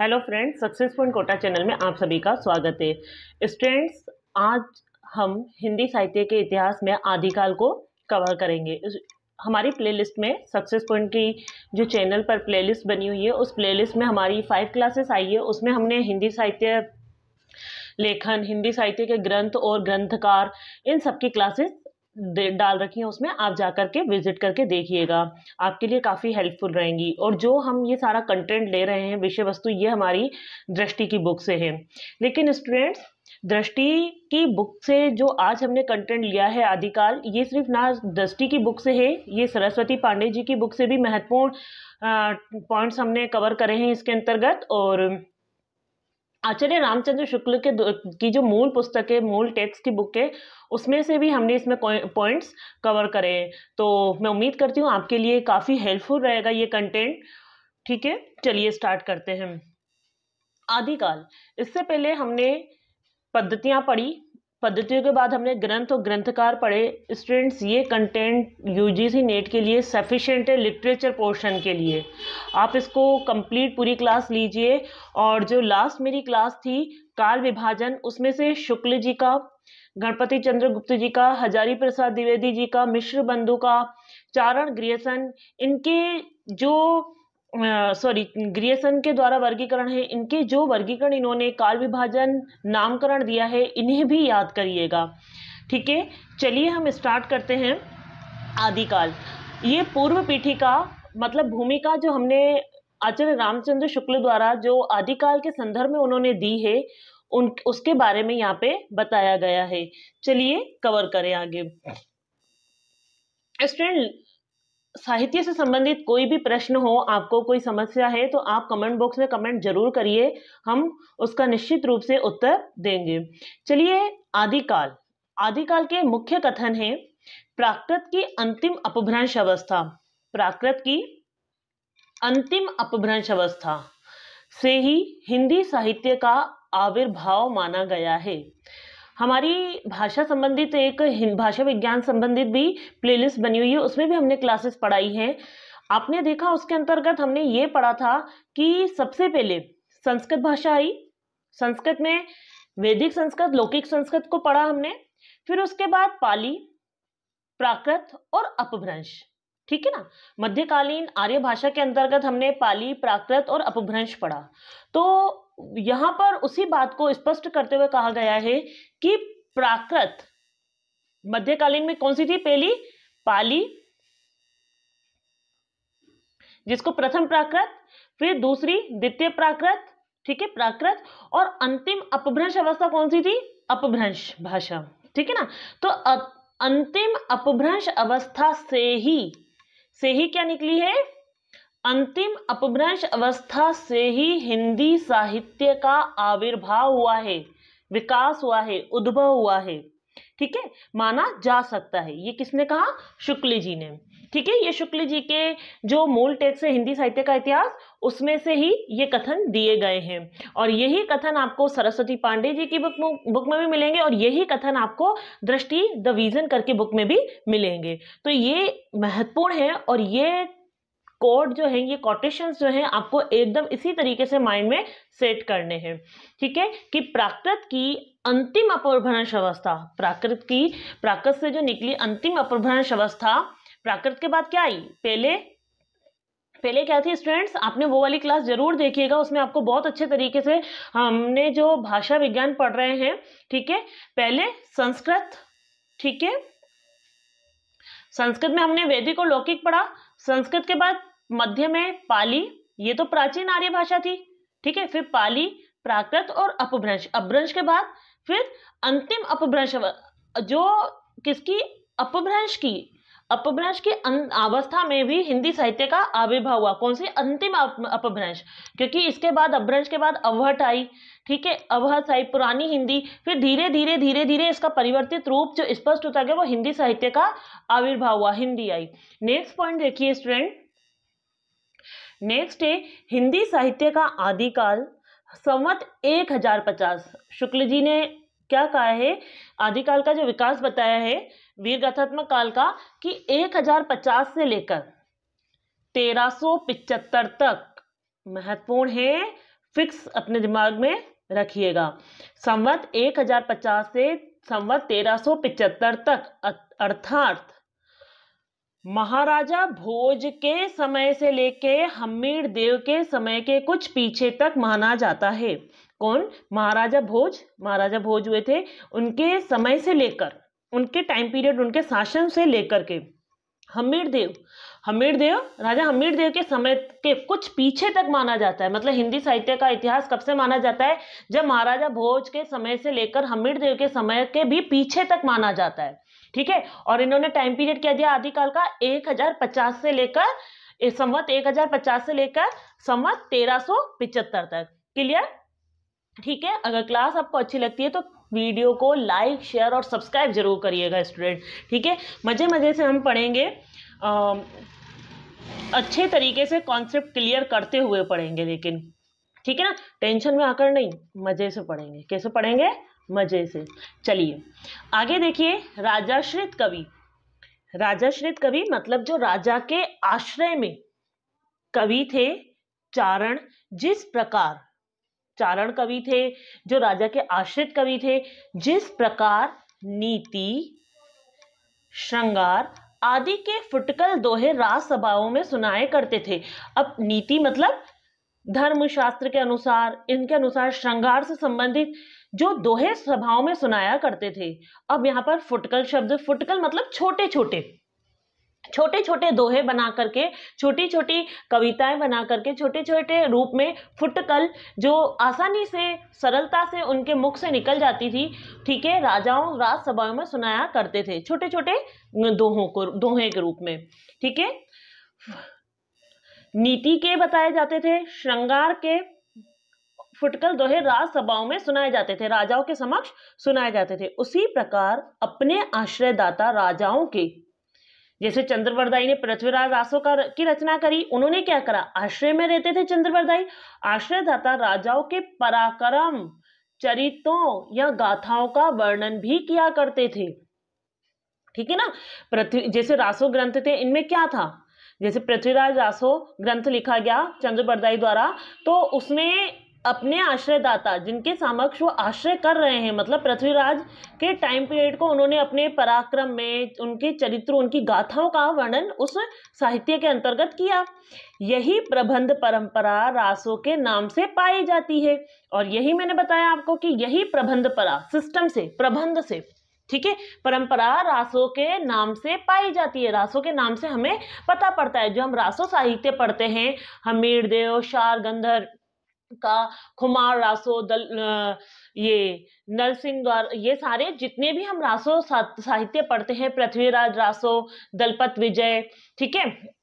hello friends success Kota channel में आप सभी का स्वागत है स्टूडेंट्स आज हम हिंदी साहित्य के इतिहास में आदिकाल को कवर करेंगे हमारी प्लेलिस्ट में सक्सेस पॉइंट की जो चैनल पर प्लेलिस्ट बनी हुई है उस प्लेलिस्ट में हमारी फाइव क्लासेस आई है उसमें हमने हिंदी साहित्य लेखन हिंदी साहित्य के ग्रंथ और ग्रंथकार इन सब की क्लासेस डाल रखी हैं उसमें आप जा कर के विज़िट करके देखिएगा आपके लिए काफ़ी हेल्पफुल रहेंगी और जो हम ये सारा कंटेंट ले रहे हैं विषय वस्तु ये हमारी दृष्टि की बुक से है लेकिन स्टूडेंट्स दृष्टि की बुक से जो आज हमने कंटेंट लिया है आदिकाल ये सिर्फ ना दृष्टि की बुक से है ये सरस्वती पांडे जी की बुक से भी महत्वपूर्ण पॉइंट्स हमने कवर करे हैं इसके अंतर्गत और आचार्य रामचंद्र शुक्ल के की जो मूल पुस्तक है मूल टेक्स्ट की बुक है उसमें से भी हमने इसमें पॉइंट्स कवर करे हैं तो मैं उम्मीद करती हूँ आपके लिए काफ़ी हेल्पफुल रहेगा ये कंटेंट ठीक है चलिए स्टार्ट करते हैं आदिकाल इससे पहले हमने पद्धतियाँ पढ़ी पद्धतियों के बाद हमने ग्रंथ और ग्रंथकार पढ़े स्टूडेंट्स ये कंटेंट यूजीसी नेट के लिए सफिशेंट है लिटरेचर पोर्शन के लिए आप इसको कंप्लीट पूरी क्लास लीजिए और जो लास्ट मेरी क्लास थी काल विभाजन उसमें से शुक्ल जी का गणपति चंद्र गुप्त जी का हजारी प्रसाद द्विवेदी जी का मिश्र बंधु का चारण ग्रियसन इनके जो सॉरी ग्रियसन के द्वारा वर्गीकरण है इनके जो वर्गीकरण इन्होंने काल विभाजन नामकरण दिया है इन्हें भी याद करिएगा ठीक है चलिए हम स्टार्ट करते हैं आदिकाल ये पूर्व पीठी का मतलब भूमिका जो हमने आचार्य रामचंद्र शुक्ल द्वारा जो आदिकाल के संदर्भ में उन्होंने दी है उन उसके बारे में यहाँ पे बताया गया है चलिए कवर करें आगे स्टूडेंट साहित्य से संबंधित कोई भी प्रश्न हो आपको कोई समस्या है तो आप कमेंट बॉक्स में कमेंट जरूर करिए हम उसका निश्चित रूप से उत्तर देंगे चलिए आदिकाल आदिकाल के मुख्य कथन है प्राकृत की अंतिम अपभ्रंश अवस्था प्राकृत की अंतिम अपभ्रंश अवस्था से ही हिंदी साहित्य का आविर्भाव माना गया है हमारी भाषा संबंधित एक भाषा विज्ञान संबंधित भी प्लेलिस्ट बनी हुई है उसमें भी हमने क्लासेस पढ़ाई हैं आपने देखा उसके अंतर्गत हमने ये पढ़ा था कि सबसे पहले संस्कृत भाषा आई संस्कृत में वैदिक संस्कृत लौकिक संस्कृत को पढ़ा हमने फिर उसके बाद पाली प्राकृत और अपभ्रंश ठीक है ना मध्यकालीन आर्य भाषा के अंतर्गत हमने पाली प्राकृत और अपभ्रंश पढ़ा तो यहां पर उसी बात को स्पष्ट करते हुए कहा गया है कि प्राकृत मध्यकालीन में कौन सी थी पहली पाली जिसको प्रथम प्राकृत फिर दूसरी द्वितीय प्राकृत ठीक है प्राकृत और अंतिम अपभ्रंश अवस्था कौन सी थी अपभ्रंश भाषा ठीक है ना तो अंतिम अपभ्रंश अवस्था से ही से ही क्या निकली है अंतिम अपभ्रंश अवस्था से ही हिंदी साहित्य का आविर्भाव हुआ है विकास हुआ है उद्भव हुआ है ठीक है माना जा सकता है ये किसने कहा शुक्ल जी ने ठीक है ये शुक्ल जी के जो मूल टेक्स है हिंदी साहित्य का इतिहास उसमें से ही ये कथन दिए गए हैं और यही कथन आपको सरस्वती पांडे जी की बुक बुक में भी मिलेंगे और यही कथन आपको दृष्टि द विजन करके बुक में भी मिलेंगे तो ये महत्वपूर्ण है और ये कोड जो है ये कोटेशंस जो है आपको एकदम इसी तरीके से माइंड में सेट करने हैं ठीक है कि प्राकृत की अंतिम अपभ्रंश अवस्था प्राकृत की प्राकृत से जो निकली अंतिम अपभ्रंश अवस्था प्राकृत के बाद क्या आई पहले पहले क्या थी स्टूडेंट्स आपने वो वाली क्लास जरूर देखिएगा उसमें आपको बहुत अच्छे तरीके से हमने जो भाषा विज्ञान पढ़ रहे हैं ठीक है पहले संस्कृत ठीक है संस्कृत में हमने वैदिक और लौकिक पढ़ा संस्कृत के बाद मध्य में पाली ये तो प्राचीन आर्य भाषा थी ठीक है फिर पाली प्राकृत और अपभ्रंश अपभ्रंश के बाद फिर अंतिम अपभ्रंश जो किसकी अपभ्रंश की अपभ्रंश की अं- अवस्था में भी हिंदी साहित्य का आविर्भाव हुआ कौन सी अंतिम अपभ्रंश क्योंकि इसके बाद अपभ्रंश के बाद अवहट आई ठीक है अवहट आई पुरानी हिंदी फिर धीरे धीरे धीरे धीरे इसका परिवर्तित रूप जो स्पष्ट होता गया वो हिंदी साहित्य का आविर्भाव हुआ हिंदी आई नेक्स्ट पॉइंट देखिए स्टूडेंट नेक्स्ट है हिंदी साहित्य का आदिकाल संवत एक हजार पचास शुक्ल जी ने क्या कहा है आदिकाल का जो विकास बताया है वीर गथात्मक काल का कि 1050 से लेकर 1375 तक महत्वपूर्ण है फिक्स अपने दिमाग में रखिएगा संवत 1050 से संवत 1375 तक अर्थात महाराजा भोज के समय से लेके हमीर देव के समय के कुछ पीछे तक माना जाता है कौन महाराजा भोज महाराजा भोज हुए थे उनके समय से लेकर उनके टाइम पीरियड उनके शासन से लेकर के हमीर देव हमीर देव राजा हमीर देव के समय के कुछ पीछे तक माना जाता है मतलब हिंदी साहित्य का इतिहास कब से माना जाता है जब महाराजा भोज के समय से लेकर हमीर देव के समय के भी पीछे तक माना जाता है ठीक है और इन्होंने टाइम पीरियड क्या दिया आदिकाल का एक हजार पचास से लेकर संवत एक हजार पचास से लेकर संवत तेरह सौ पिचहत्तर तक क्लियर ठीक है अगर क्लास आपको अच्छी लगती है तो वीडियो को लाइक शेयर और सब्सक्राइब जरूर करिएगा स्टूडेंट ठीक है मज़े मज़े से हम पढ़ेंगे आ, अच्छे तरीके से कॉन्सेप्ट क्लियर करते हुए पढ़ेंगे लेकिन ठीक है ना टेंशन में आकर नहीं मज़े से पढ़ेंगे कैसे पढ़ेंगे मजे से चलिए आगे देखिए राजाश्रित कवि राजाश्रित कवि मतलब जो राजा के आश्रय में कवि थे चारण जिस प्रकार चारण कवि थे जो राजा के आश्रित कवि थे जिस प्रकार नीति श्रृंगार आदि के फुटकल दोहे राज सभाओं में सुनाए करते थे अब नीति मतलब धर्मशास्त्र के अनुसार इनके अनुसार श्रृंगार से संबंधित जो दोहे सभाओं में सुनाया करते थे अब यहाँ पर फुटकल शब्द फुटकल मतलब छोटे छोटे छोटे छोटे दोहे बना करके छोटी छोटी कविताएं बना करके छोटे छोटे रूप में फुटकल जो आसानी से सरलता से उनके मुख से निकल जाती थी ठीक है राजाओं राजसभाओं में सुनाया करते थे छोटे छोटे दोहों को दोहे के रूप में ठीक है नीति के बताए जाते थे श्रृंगार के फुटकल दोहे राजसभाओं में सुनाए जाते थे राजाओं के समक्ष सुनाए जाते थे उसी प्रकार अपने आश्रयदाता राजाओं के जैसे चंद्रवरदाई ने पृथ्वीराज आसो का की रचना करी उन्होंने क्या करा आश्रय में रहते थे चंद्रवरदाई आश्रयदाता राजाओं के पराक्रम चरित्रों या गाथाओं का वर्णन भी किया करते थे ठीक है ना पृथ्वी जैसे रासो ग्रंथ थे इनमें क्या था जैसे पृथ्वीराज रासो ग्रंथ लिखा गया चंद्रवरदाई द्वारा तो उसमें अपने आश्रयदाता जिनके समक्ष वो आश्रय कर रहे हैं मतलब पृथ्वीराज के टाइम पीरियड को उन्होंने अपने पराक्रम में उनके चरित्र उनकी गाथाओं का वर्णन उस साहित्य के अंतर्गत किया यही प्रबंध परंपरा रासो के नाम से पाई जाती है और यही मैंने बताया आपको कि यही प्रबंध परा सिस्टम से प्रबंध से ठीक है परंपरा रासो के नाम से पाई जाती है रासो के नाम से हमें पता पड़ता है जो हम रासो साहित्य पढ़ते हैं हमीर देव शार गंधर्व का खुमार रासो दल ये नरसिंह ये सारे जितने भी हम रासो साहित्य पढ़ते हैं पृथ्वीराज रासो दलपत विजय ठीक है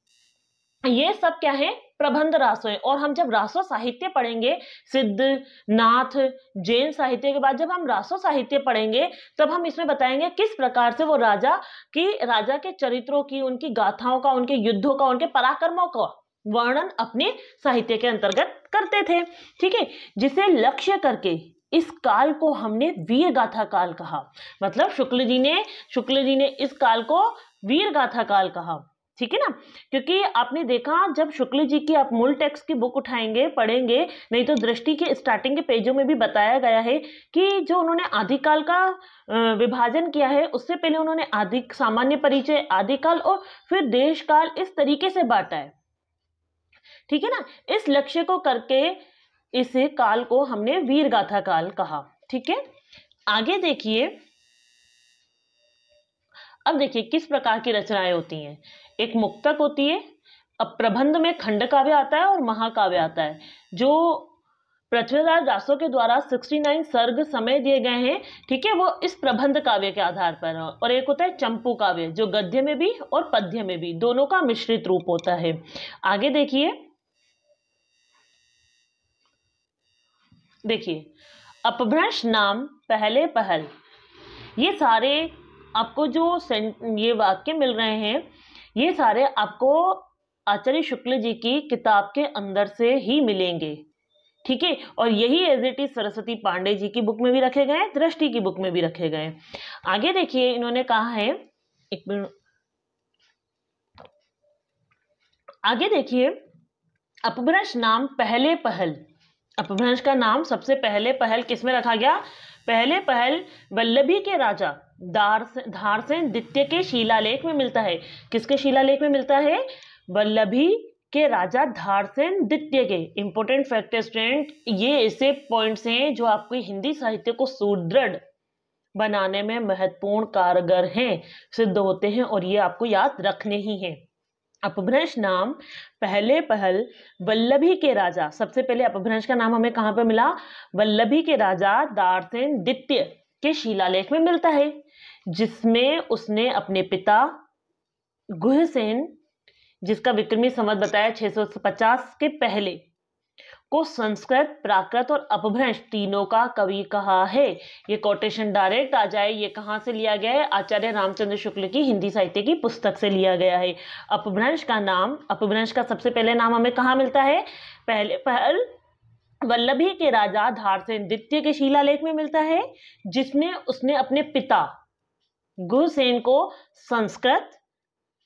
ये सब क्या है प्रबंध रासो है और हम जब रासो साहित्य पढ़ेंगे सिद्ध नाथ जैन साहित्य के बाद जब हम रासो साहित्य पढ़ेंगे तब हम इसमें बताएंगे किस प्रकार से वो राजा की राजा के चरित्रों की उनकी गाथाओं का उनके युद्धों का उनके पराक्रमों का वर्णन अपने साहित्य के अंतर्गत करते थे ठीक है जिसे लक्ष्य करके इस काल को हमने वीर गाथा काल कहा मतलब शुक्ल जी ने शुक्ल जी ने इस काल को वीर गाथा काल कहा ठीक है ना क्योंकि आपने देखा जब शुक्ल जी की आप मूल टेक्स्ट की बुक उठाएंगे पढ़ेंगे नहीं तो दृष्टि के स्टार्टिंग के पेजों में भी बताया गया है कि जो उन्होंने आदिकाल का विभाजन किया है उससे पहले उन्होंने आदि सामान्य परिचय आदिकाल और फिर देश काल इस तरीके से बांटा है ठीक है ना इस लक्ष्य को करके इस काल को हमने वीर गाथा काल कहा ठीक है आगे देखिए अब देखिए किस प्रकार की रचनाएं होती हैं एक मुक्तक होती है अब प्रबंध में खंड काव्य आता है और महाकाव्य आता है जो पृथ्वीराज दासों के द्वारा 69 सर्ग समय दिए गए हैं ठीक है वो इस प्रबंध काव्य के आधार पर है और एक होता है चंपू काव्य जो गद्य में भी और पद्य में भी दोनों का मिश्रित रूप होता है आगे देखिए देखिए अपभ्रंश नाम पहले पहल ये सारे आपको जो ये वाक्य मिल रहे हैं ये सारे आपको आचार्य शुक्ल जी की किताब के अंदर से ही मिलेंगे ठीक है और यही as it is Saraswati Pandey ji की बुक में भी रखे गए दृष्टि की बुक में भी रखे गए आगे देखिए इन्होंने कहा है एक मिनट आगे देखिए अपभ्रंश नाम पहले पहल अपभ्रंश का नाम सबसे पहले पहल किसमें रखा गया पहले पहल वल्लभी के राजा धारसेन द्वितीय के शिलालेख में मिलता है किसके शिलालेख में मिलता है वल्लभी के राजा धारसेन द्वितीय के इंपोर्टेंट फैक्टर स्टूडेंट ये ऐसे पॉइंट्स हैं जो आपके हिंदी साहित्य को सुदृढ़ बनाने में महत्वपूर्ण कारगर हैं सिद्ध होते हैं और ये आपको याद रखने ही हैं अपभ्रंश नाम पहले पहल वल्लभी के राजा सबसे पहले अपभ्रंश का नाम हमें कहाँ पे मिला वल्लभी के राजा दारसेन दित्य के शिलालेख में मिलता है जिसमें उसने अपने पिता गुहसेन जिसका विक्रमी संवत बताया 650 के पहले को संस्कृत प्राकृत और अपभ्रंश तीनों का कवि कहा है ये कोटेशन डायरेक्ट आ जाए ये कहाँ से लिया गया है आचार्य रामचंद्र शुक्ल की हिंदी साहित्य की पुस्तक से लिया गया है अपभ्रंश का नाम अपभ्रंश का सबसे पहले नाम हमें कहाँ मिलता है पहले पहल वल्लभी के राजा धारसेन द्वितीय के शिलालेख में मिलता है जिसमें उसने अपने पिता गुरुसेन को संस्कृत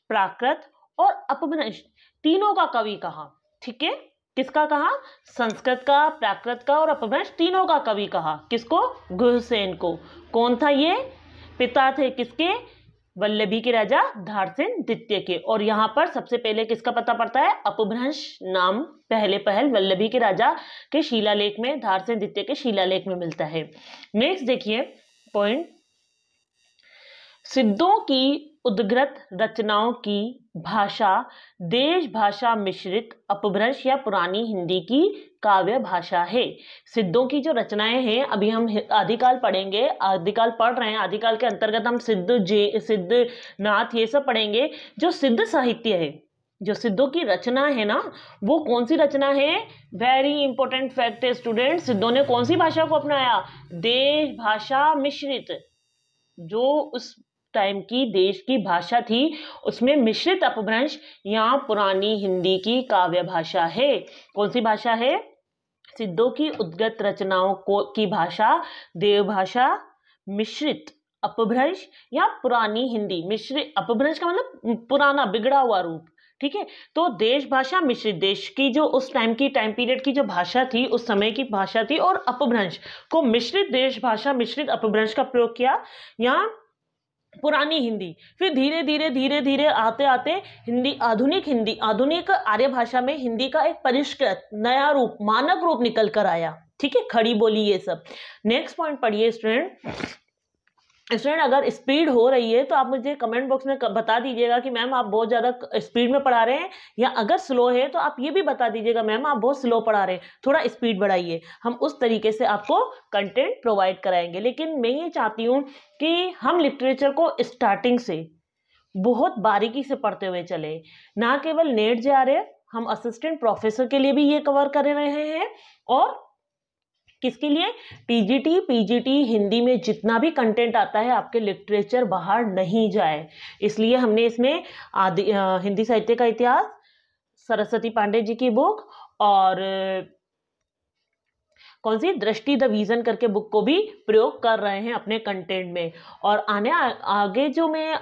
प्राकृत और अपभ्रंश तीनों का कवि कहा ठीक है किसका कहा संस्कृत का प्राकृत का और अपभ्रंश तीनों का कवि कहा किसको गुहसेन को कौन था ये पिता थे किसके वल्लभी के राजा धारसेन द्वितीय के और यहाँ पर सबसे पहले किसका पता पड़ता है अपभ्रंश नाम पहले पहल वल्लभी के राजा के शिलालेख में धारसेन द्वितीय के शिलालेख में मिलता है नेक्स्ट देखिए पॉइंट सिद्धों की उद्गृत रचनाओं की भाषा देश भाषा मिश्रित अपभ्रंश या पुरानी हिंदी की काव्य भाषा है सिद्धों की जो रचनाएं हैं अभी हम आदिकाल पढ़ेंगे आदिकाल पढ़ रहे हैं आदिकाल के अंतर्गत हम सिद्ध जे सिद्ध नाथ ये सब पढ़ेंगे जो सिद्ध साहित्य है जो सिद्धों की रचना है ना वो कौन सी रचना है वेरी इंपॉर्टेंट फैक्ट है स्टूडेंट सिद्धों ने कौन सी भाषा को अपनाया देश भाषा मिश्रित जो उस टाइम की देश की भाषा थी उसमें मिश्रित अपभ्रंश या पुरानी हिंदी की काव्य भाषा है कौन सी भाषा है सिद्धों की उद्गत रचनाओं को की भाषा देवभाषा मिश्रित अपभ्रंश या पुरानी हिंदी मिश्रित अपभ्रंश का मतलब पुराना बिगड़ा हुआ रूप ठीक है तो देश भाषा मिश्रित देश की जो उस टाइम की टाइम पीरियड की जो भाषा थी उस समय की भाषा थी और अपभ्रंश को मिश्रित देश भाषा मिश्रित अपभ्रंश का प्रयोग किया यहाँ पुरानी हिंदी फिर धीरे धीरे धीरे धीरे आते आते हिंदी आधुनिक हिंदी आधुनिक आर्य भाषा में हिंदी का एक परिष्कृत नया रूप मानक रूप निकल कर आया ठीक है खड़ी बोली ये सब नेक्स्ट पॉइंट पढ़िए स्टूडेंट स्टूडेंट अगर स्पीड हो रही है तो आप मुझे कमेंट बॉक्स में बता दीजिएगा कि मैम आप बहुत ज़्यादा स्पीड में पढ़ा रहे हैं या अगर स्लो है तो आप ये भी बता दीजिएगा मैम आप बहुत स्लो पढ़ा रहे हैं थोड़ा स्पीड बढ़ाइए हम उस तरीके से आपको कंटेंट प्रोवाइड कराएंगे लेकिन मैं ये चाहती हूँ कि हम लिटरेचर को स्टार्टिंग से बहुत बारीकी से पढ़ते हुए चले ना केवल नेट जे हम असिस्टेंट प्रोफेसर के लिए भी ये कवर कर रहे हैं और किसके लिए टीजीटी पीजीटी हिंदी में जितना भी कंटेंट आता है आपके लिटरेचर बाहर नहीं जाए इसलिए हमने इसमें आदि हिंदी साहित्य का इतिहास सरस्वती पांडे जी की बुक और कौन सी दृष्टि द विजन करके बुक को भी प्रयोग कर रहे हैं अपने कंटेंट में और आने आ, आगे जो मैं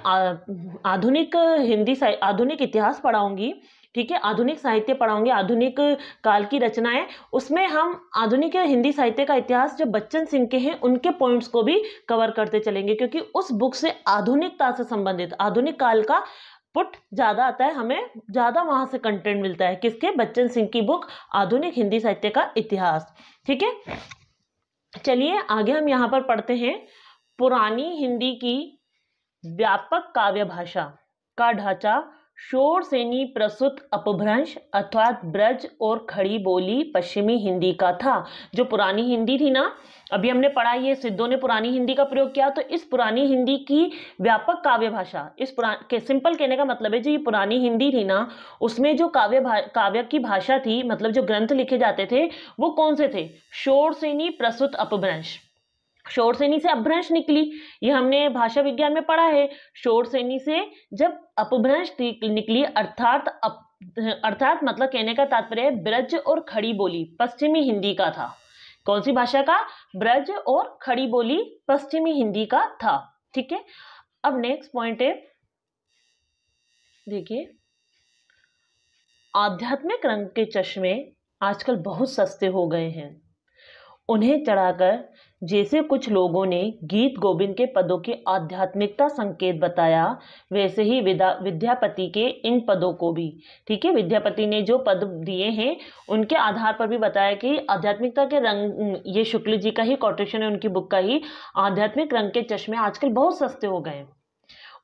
आधुनिक हिंदी आधुनिक इतिहास पढ़ाऊंगी ठीक है आधुनिक साहित्य पढ़ाऊंगी आधुनिक काल की रचनाएं उसमें हम आधुनिक हिंदी साहित्य का इतिहास जो बच्चन सिंह के हैं उनके पॉइंट्स को भी कवर करते चलेंगे क्योंकि उस बुक से आधुनिकता से संबंधित आधुनिक काल का पुट ज़्यादा आता है हमें ज़्यादा वहाँ से कंटेंट मिलता है किसके बच्चन सिंह की बुक आधुनिक हिंदी साहित्य का इतिहास ठीक है चलिए आगे हम यहाँ पर पढ़ते हैं पुरानी हिंदी की व्यापक काव्य भाषा का ढांचा शोर सेनी प्रसुत अपभ्रंश अथवा ब्रज और खड़ी बोली पश्चिमी हिंदी का था जो पुरानी हिंदी थी ना अभी हमने पढ़ा ये सिद्धों ने पुरानी हिंदी का प्रयोग किया तो इस पुरानी हिंदी की व्यापक काव्य भाषा इस पुरा के सिंपल कहने का मतलब है जो ये पुरानी हिंदी थी ना उसमें जो काव्य काव्य की भाषा थी मतलब जो ग्रंथ लिखे जाते थे वो कौन से थे शोर सेनी प्रसुत अपभ्रंश शोर सेनी से अपभ्रंश निकली ये हमने भाषा विज्ञान में पढ़ा है शोर सेनी से जब अपभ्रंश निकली अर्थात अर्थात मतलब कहने का तात्पर्य ब्रज और खड़ी बोली पश्चिमी हिंदी का था कौन सी भाषा का ब्रज और खड़ी बोली पश्चिमी हिंदी का था ठीक है अब नेक्स्ट पॉइंट है देखिए आध्यात्मिक रंग के चश्मे आजकल बहुत सस्ते हो गए हैं उन्हें चढ़ाकर जैसे कुछ लोगों ने गीत गोविंद के पदों की आध्यात्मिकता संकेत बताया वैसे ही विदा विद्यापति के इन पदों को भी ठीक है विद्यापति ने जो पद दिए हैं उनके आधार पर भी बताया कि आध्यात्मिकता के रंग ये शुक्ल जी का ही कॉटेशन है उनकी बुक का ही आध्यात्मिक रंग के चश्मे आजकल बहुत सस्ते हो गए हैं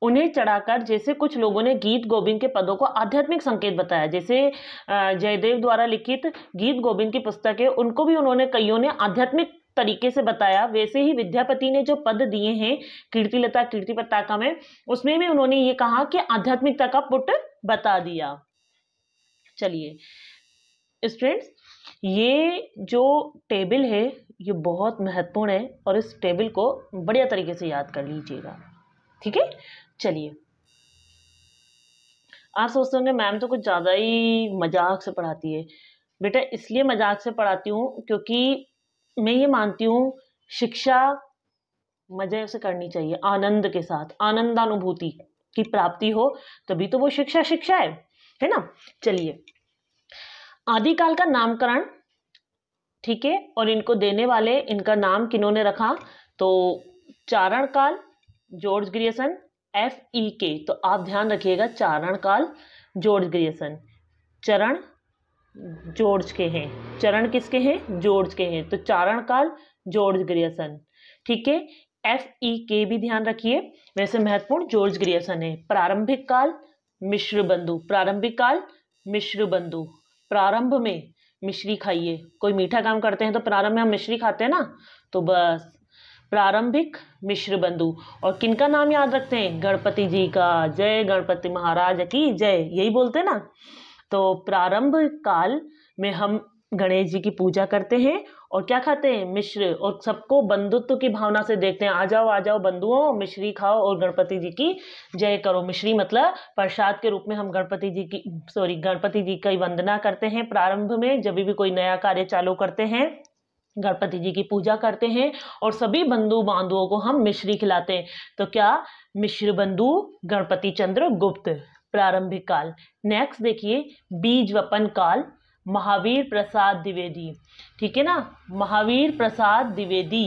उन्हें चढ़ाकर जैसे कुछ लोगों ने गीत गोविंद के पदों को आध्यात्मिक संकेत बताया जैसे जयदेव द्वारा लिखित गीत गोविंद की पुस्तक है उनको भी उन्होंने कईयों ने आध्यात्मिक तरीके से बताया वैसे ही विद्यापति ने जो पद दिए हैं कीर्तिलता कीर्ति पताका में उसमें भी उन्होंने ये कहा कि आध्यात्मिकता का पुट बता दिया चलिए स्टूडेंट्स ये जो टेबल है ये बहुत महत्वपूर्ण है और इस टेबल को बढ़िया तरीके से याद कर लीजिएगा ठीक है चलिए आप सोचते होंगे मैम तो कुछ ज़्यादा ही मजाक से पढ़ाती है बेटा इसलिए मजाक से पढ़ाती हूँ क्योंकि मैं ये मानती हूँ शिक्षा मजे से करनी चाहिए आनंद के साथ आनंदानुभूति की प्राप्ति हो तभी तो वो शिक्षा शिक्षा है है ना चलिए आदिकाल का नामकरण ठीक है और इनको देने वाले इनका नाम किन्होंने रखा तो चारण काल जॉर्ज ग्रियसन एफ ई के तो आप ध्यान रखिएगा चारण काल जॉर्ज ग्रियसन चरण जॉर्ज के हैं चरण किसके हैं जॉर्ज के हैं तो चारण काल जॉर्ज ग्रियसन ठीक है एफ ई के भी ध्यान रखिए वैसे महत्वपूर्ण जॉर्ज ग्रियसन है प्रारंभिक काल मिश्र बंधु प्रारंभिक काल मिश्र बंधु प्रारंभ में मिश्री खाइए कोई मीठा काम करते हैं तो प्रारंभ में हम मिश्री खाते हैं ना तो बस प्रारंभिक मिश्र बंधु और किनका नाम याद रखते हैं गणपति जी का जय गणपति महाराज की जय यही बोलते हैं ना तो प्रारंभ काल में हम गणेश जी की पूजा करते हैं और क्या खाते हैं मिश्र और सबको बंधुत्व की भावना से देखते हैं आ जाओ आ जाओ बंधुओं मिश्री खाओ और गणपति जी की जय करो मिश्री मतलब प्रसाद के रूप में हम गणपति जी की सॉरी गणपति जी की वंदना करते हैं प्रारंभ में जब भी कोई नया कार्य चालू करते हैं गणपति जी की पूजा करते हैं और सभी बंधु बांधुओं को हम मिश्री खिलाते हैं तो क्या मिश्र बंधु गणपति चंद्र गुप्त प्रारंभिक काल नेक्स्ट देखिए बीज वपन काल महावीर प्रसाद द्विवेदी ठीक है ना महावीर प्रसाद द्विवेदी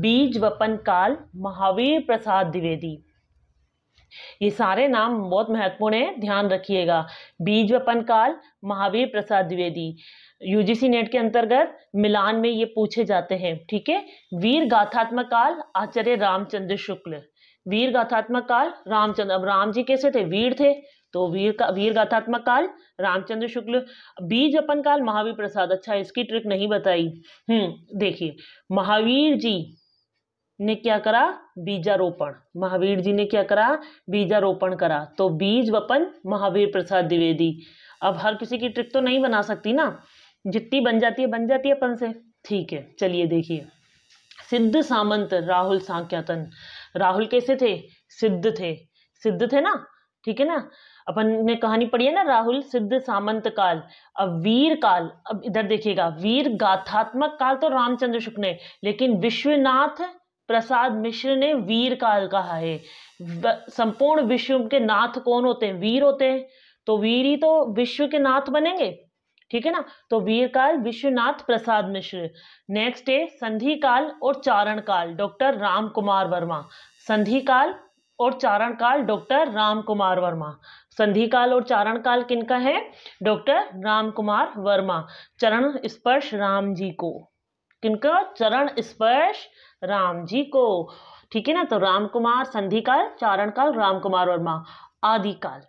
बीज वपन काल महावीर प्रसाद द्विवेदी ये सारे नाम बहुत महत्वपूर्ण है ध्यान रखिएगा बीज वपन काल महावीर प्रसाद द्विवेदी यूजीसी नेट के अंतर्गत मिलान में ये पूछे जाते हैं ठीक है वीर गाथात्मक काल आचार्य रामचंद्र शुक्ल वीर गाथात्मक काल रामचंद्र अब राम जी कैसे थे वीर थे तो वीर का वीर गाथात्मक काल रामचंद्र शुक्ल बीज अपन काल महावीर प्रसाद अच्छा इसकी ट्रिक नहीं बताई हम्म देखिए महावीर जी ने क्या करा बीजारोपण महावीर जी ने क्या करा बीजारोपण करा तो बीज वपन महावीर प्रसाद द्विवेदी अब हर किसी की ट्रिक तो नहीं बना सकती ना जितनी बन जाती है बन जाती है अपन से ठीक है चलिए देखिए सिद्ध सामंत राहुल सांख्यातन राहुल कैसे थे सिद्ध थे सिद्ध थे ना ठीक है ना अपन ने कहानी पढ़ी है ना राहुल सिद्ध सामंत काल अब वीर काल अब इधर देखिएगा वीर गाथात्मक काल तो रामचंद्र शुक्ल ने लेकिन विश्वनाथ प्रसाद मिश्र ने वीर काल कहा है संपूर्ण विश्व के नाथ कौन होते हैं वीर होते हैं तो वीर ही तो विश्व के नाथ बनेंगे ठीक है ना तो वीर काल विश्वनाथ प्रसाद मिश्र नेक्स्ट है संधि काल और चारण काल डॉक्टर राम कुमार वर्मा संधि काल और चारण काल डॉक्टर राम कुमार वर्मा संधि काल और चारण काल किनका है डॉक्टर राम कुमार वर्मा चरण स्पर्श राम जी को किनका चरण स्पर्श राम जी को ठीक है ना तो राम कुमार संधि काल चारण काल राम कुमार वर्मा आदि काल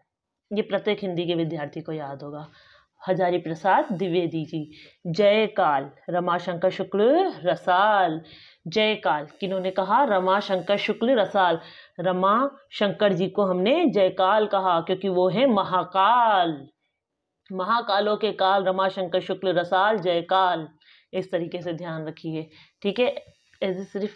ये प्रत्येक हिंदी के विद्यार्थी को याद होगा हजारी प्रसाद द्विवेदी जी जय काल रमाशंकर शुक्ल रसाल जय काल किन्होंने कहा रमाशंकर शुक्ल रसाल रमा शंकर जी को हमने जयकाल कहा क्योंकि वो है महाकाल महाकालों के काल रमाशंकर शुक्ल रसाल जयकाल इस तरीके से ध्यान रखिए ठीक है ऐसे सिर्फ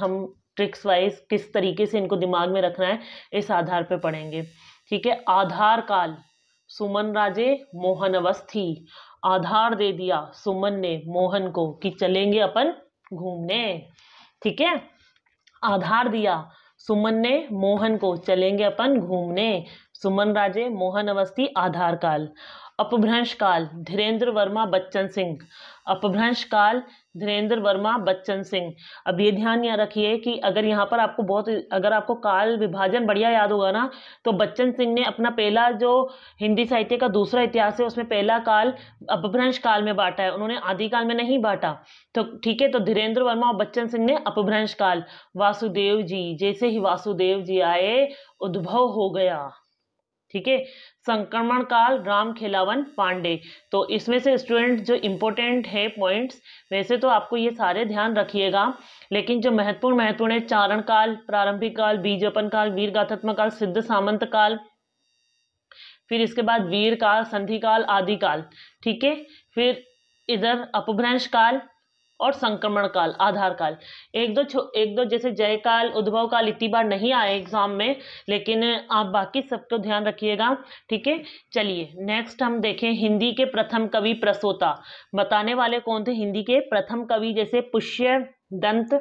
हम ट्रिक्स वाइज किस तरीके से इनको दिमाग में रखना है इस आधार पर पढ़ेंगे ठीक है आधार काल सुमन राजे मोहन अवस्थी आधार दे दिया सुमन ने मोहन को कि चलेंगे अपन घूमने ठीक है आधार दिया सुमन ने मोहन को चलेंगे अपन घूमने सुमन राजे मोहन अवस्थी आधार काल अपभ्रंश काल धीरेन्द्र वर्मा बच्चन सिंह अपभ्रंश काल धीरेन्द्र वर्मा बच्चन सिंह अब ये ध्यान यहाँ रखिए कि अगर यहाँ पर आपको बहुत अगर आपको काल विभाजन बढ़िया याद होगा ना तो बच्चन सिंह ने अपना पहला जो हिंदी साहित्य का दूसरा इतिहास है उसमें पहला काल अपभ्रंश काल में बांटा है उन्होंने आदि काल में नहीं बांटा तो ठीक है तो धीरेन्द्र वर्मा और बच्चन सिंह ने अपभ्रंश काल वासुदेव जी जैसे ही वासुदेव जी आए उद्भव हो गया ठीक है संक्रमण काल राम खेलावन पांडे तो इसमें से स्टूडेंट जो इम्पोर्टेंट है पॉइंट्स वैसे तो आपको ये सारे ध्यान रखिएगा लेकिन जो महत्वपूर्ण महत्वपूर्ण है चारण काल प्रारंभिक काल बीजपन काल वीर काल सिद्ध सामंत काल फिर इसके बाद वीर काल संधि काल आदि काल ठीक है फिर इधर अपभ्रंश काल और संक्रमण काल आधार काल एक दो एक दो जैसे जय काल उद्भव काल इतनी बार नहीं आए एग्जाम में लेकिन आप बाकी सबको ध्यान रखिएगा ठीक है चलिए नेक्स्ट हम देखें हिंदी के प्रथम कवि प्रसोता बताने वाले कौन थे हिंदी के प्रथम कवि जैसे पुष्य दंत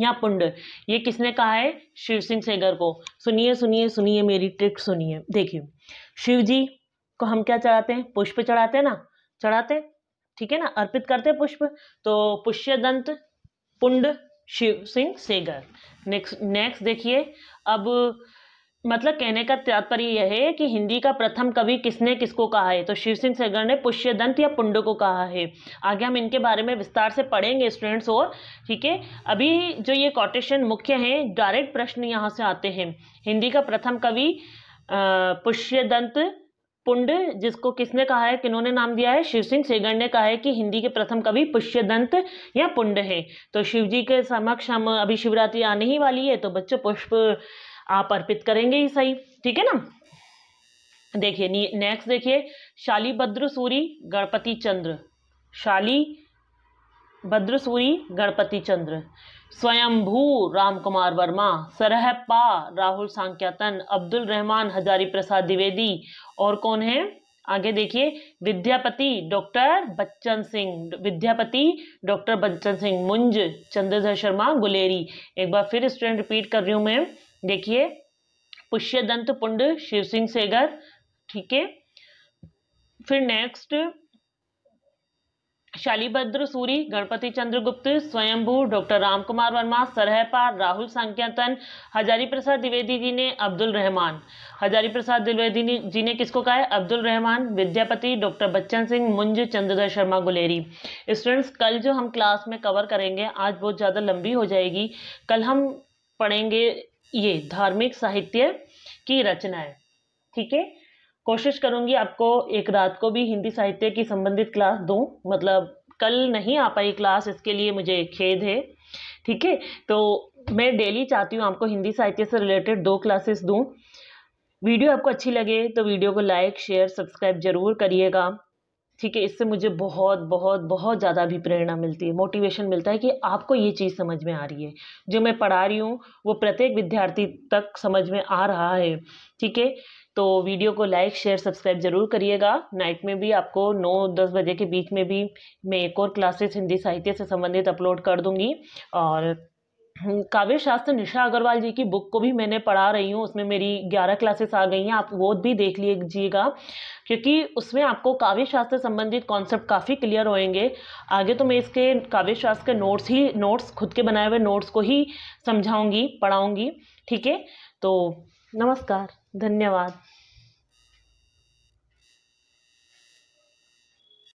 या पुंड ये किसने कहा है शिव सिंह सेगर को सुनिए सुनिए सुनिए मेरी ट्रिक सुनिए देखिए शिव जी को हम क्या चढ़ाते हैं पुष्प चढ़ाते हैं ना चढ़ाते हैं ठीक है ना अर्पित करते पुष्प तो पुष्य दंत पुंड शिव सिंह सेगर नेक्स्ट नेक्स्ट देखिए अब मतलब कहने का तात्पर्य यह है कि हिंदी का प्रथम कवि किसने किसको कहा है तो शिव सिंह सेगर ने पुष्य दंत या पुंड को कहा है आगे हम इनके बारे में विस्तार से पढ़ेंगे स्टूडेंट्स और ठीक है अभी जो ये कॉटेशन मुख्य हैं डायरेक्ट प्रश्न यहाँ से आते हैं हिंदी का प्रथम कवि पुष्य दंत पुंड जिसको किसने कहा है किन्होंने नाम दिया है शिव सिंह सेगर ने कहा है कि हिंदी के प्रथम कवि पुष्यदंत या पुंड है तो शिव जी के समक्ष हम अभी शिवरात्रि आने ही वाली है तो बच्चों पुष्प आप अर्पित करेंगे ही सही ठीक है ना देखिए नेक्स्ट देखिए भद्र सूरी गणपति चंद्र शाली भद्र सूरी गणपति चंद्र स्वयंभू कुमार वर्मा सरह पा राहुल सांख्यातन अब्दुल रहमान हजारी प्रसाद द्विवेदी और कौन है आगे देखिए विद्यापति डॉक्टर बच्चन सिंह विद्यापति डॉक्टर बच्चन सिंह मुंज चंद्रधर शर्मा गुलेरी एक बार फिर स्टूडेंट रिपीट कर रही हूँ मैं देखिए पुष्य दंत पुंड शिव सिंह सेगर ठीक है फिर नेक्स्ट शालीभद्र सूरी गणपति चंद्र गुप्त स्वयंभू डॉक्टर रामकुमार वर्मा सरहपार राहुल संकेतन हजारी प्रसाद द्विवेदी जी ने अब्दुल रहमान हजारी प्रसाद द्विवेदी जी ने किसको कहा है अब्दुल रहमान विद्यापति डॉक्टर बच्चन सिंह मुंज चंद्रधर शर्मा गुलेरी स्टूडेंट्स कल जो हम क्लास में कवर करेंगे आज बहुत ज़्यादा लंबी हो जाएगी कल हम पढ़ेंगे ये धार्मिक साहित्य की रचनाएँ ठीक है कोशिश करूँगी आपको एक रात को भी हिंदी साहित्य की संबंधित क्लास दूँ मतलब कल नहीं आ पाई क्लास इसके लिए मुझे खेद है ठीक है तो मैं डेली चाहती हूँ आपको हिंदी साहित्य से रिलेटेड दो क्लासेस दूँ वीडियो आपको अच्छी लगे तो वीडियो को लाइक शेयर सब्सक्राइब जरूर करिएगा ठीक है इससे मुझे बहुत बहुत बहुत ज़्यादा भी प्रेरणा मिलती है मोटिवेशन मिलता है कि आपको ये चीज़ समझ में आ रही है जो मैं पढ़ा रही हूँ वो प्रत्येक विद्यार्थी तक समझ में आ रहा है ठीक है तो वीडियो को लाइक शेयर सब्सक्राइब ज़रूर करिएगा नाइट में भी आपको नौ दस बजे के बीच में भी मैं एक और क्लासेस हिंदी साहित्य से संबंधित अपलोड कर दूँगी और काव्य शास्त्र निशा अग्रवाल जी की बुक को भी मैंने पढ़ा रही हूँ उसमें मेरी ग्यारह क्लासेस आ गई हैं आप वो भी देख लीजिएगा क्योंकि उसमें आपको काव्य शास्त्र संबंधित कॉन्सेप्ट काफ़ी क्लियर होएंगे आगे तो मैं इसके काव्य शास्त्र के नोट्स ही नोट्स खुद के बनाए हुए नोट्स को ही समझाऊँगी पढ़ाऊँगी ठीक है तो नमस्कार धन्यवाद